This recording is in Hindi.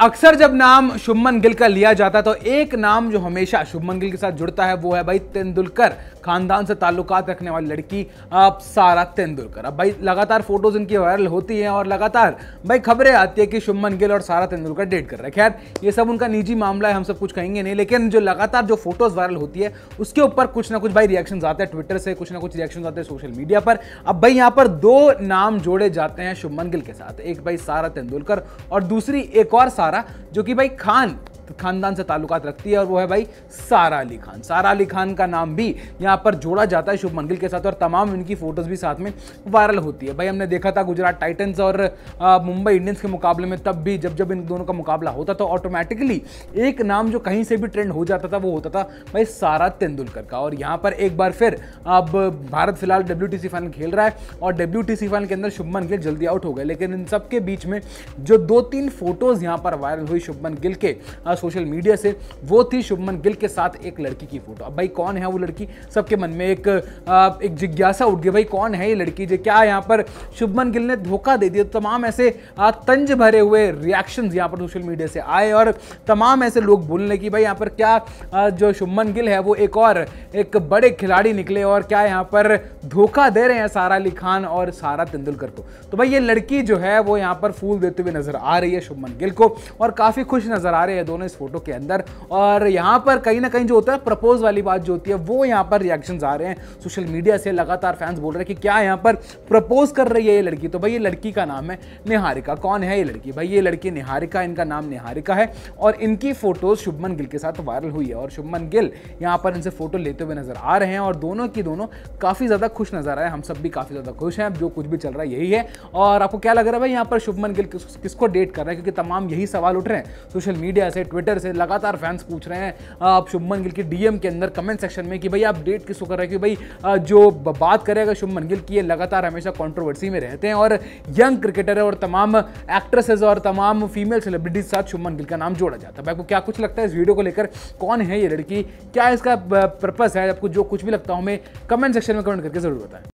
अक्सर जब नाम शुभमन गिल का लिया जाता है तो एक नाम जो हमेशा शुभमन गिल के साथ जुड़ता है वो है भाई तेंदुलकर खानदान से ताल्लुकात रखने वाली लड़की अब सारा तेंदुलकर अब भाई लगातार फोटोज इनकी वायरल होती हैं और लगातार भाई खबरें आती है कि शुभमन गिल और सारा तेंदुलकर डेट कर रहे हैं खैर ये सब उनका निजी मामला है हम सब कुछ कहेंगे नहीं लेकिन जो लगातार जो फोटोज वायरल होती है उसके ऊपर कुछ ना कुछ भाई रिएक्शन आते हैं ट्विटर से कुछ ना कुछ रिएक्शन आते हैं सोशल मीडिया पर अब भाई यहाँ पर दो नाम जोड़े जाते हैं शुभमन गिल के साथ एक भाई सारा तेंदुलकर और दूसरी एक और सारा रहा जो कि भाई खान खानदान से ताल्लुकात रखती है और वो है भाई सारा अली खान सारा अली खान का नाम भी यहाँ पर जोड़ा जाता है शुभ गिल के साथ और तमाम इनकी फ़ोटोज़ भी साथ में वायरल होती है भाई हमने देखा था गुजरात टाइटन्स और मुंबई इंडियंस के मुकाबले में तब भी जब जब इन दोनों का मुकाबला होता था ऑटोमेटिकली तो एक नाम जो कहीं से भी ट्रेंड हो जाता था वो होता था भाई सारा तेंदुलकर का और यहाँ पर एक बार फिर अब भारत फिलहाल डब्ल्यू फाइनल खेल रहा है और डब्ल्यू फाइनल के अंदर शुभमन गिल जल्दी आउट हो गए लेकिन इन सबके बीच में जो दो तीन फोटोज़ यहाँ पर वायरल हुई शुभमन गिल के सोशल मीडिया से वो थी शुभमन गिल के साथ एक लड़की की फोटो अब भाई कौन है वो लड़की सबके मन में एक एक जिज्ञासा उठ गई भाई कौन है ये लड़की जो क्या यहाँ पर शुभमन गिल ने धोखा दे दिया तमाम ऐसे तंज भरे हुए रिएक्शन यहाँ पर सोशल मीडिया से आए और तमाम ऐसे लोग बोलने की भाई यहाँ पर क्या जो शुभमन गिल है वो एक और एक बड़े खिलाड़ी निकले और क्या यहाँ पर धोखा दे रहे हैं सारा अली खान और सारा तेंदुलकर को तो भाई ये लड़की जो है वो यहाँ पर फूल देते हुए नजर आ रही है शुभमन गिल को और काफ़ी खुश नजर आ रहे हैं दोनों इस फोटो के अंदर और यहाँ पर कहीं ना कहीं जो होता है प्रपोज वाली बात जो होती है वो यहाँ पर रिएक्शन आ रहे हैं सोशल मीडिया से लगातार फैंस बोल रहे हैं कि क्या यहाँ पर प्रपोज कर रही है ये लड़की तो भाई ये लड़की का नाम है निहारिका कौन है ये लड़की भाई ये लड़की निहारिका इनका नाम निहारिका है और इनकी फोटोज शुभमन गिल के साथ वायरल हुई है और शुभमन गिल यहाँ पर इनसे फोटो लेते हुए नजर आ रहे हैं और दोनों की दोनों काफ़ी ज़्यादा खुश नजर आए हम सब भी काफ़ी ज़्यादा खुश हैं जो कुछ भी चल रहा है यही है और आपको क्या लग रहा है भाई यहाँ पर शुभमन गिल किसको डेट कर रहा है क्योंकि तमाम यही सवाल उठ रहे हैं सोशल मीडिया से ट्विटर ट्विटर से लगातार फैंस पूछ रहे हैं आप शुभमन गिल की डीएम के अंदर कमेंट सेक्शन में कि भाई आप डेट किसको कर रहे हैं कि भाई जो बात करेगा शुभमन गिल की ये लगातार हमेशा कॉन्ट्रोवर्सी में रहते हैं और यंग क्रिकेटर और तमाम एक्ट्रेसेज और तमाम फीमेल सेलिब्रिटीज साथ शुभमन गिल का नाम जोड़ा जाता है आपको क्या कुछ लगता है इस वीडियो को लेकर कौन है ये लड़की क्या इसका पर्पज है आपको जो कुछ भी लगता हो हमें कमेंट सेक्शन में कमेंट करके जरूर बताएं